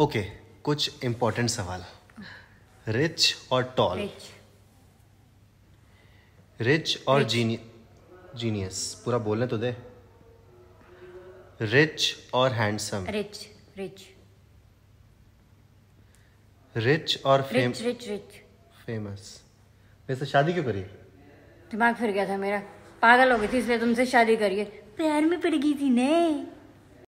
okay कुछ important सवाल rich और टॉल रिच और जीनियस जीनियस पूरा बोलने तो दे रिच और हैंडसम रिच रिच रिच और फेम रिच रिच फेमस वैसे शादी क्यों करी दिमाग फिर गया था मेरा पागल हो गई थी इसलिए तुमसे शादी करिए प्यार में पड़ गई थी ने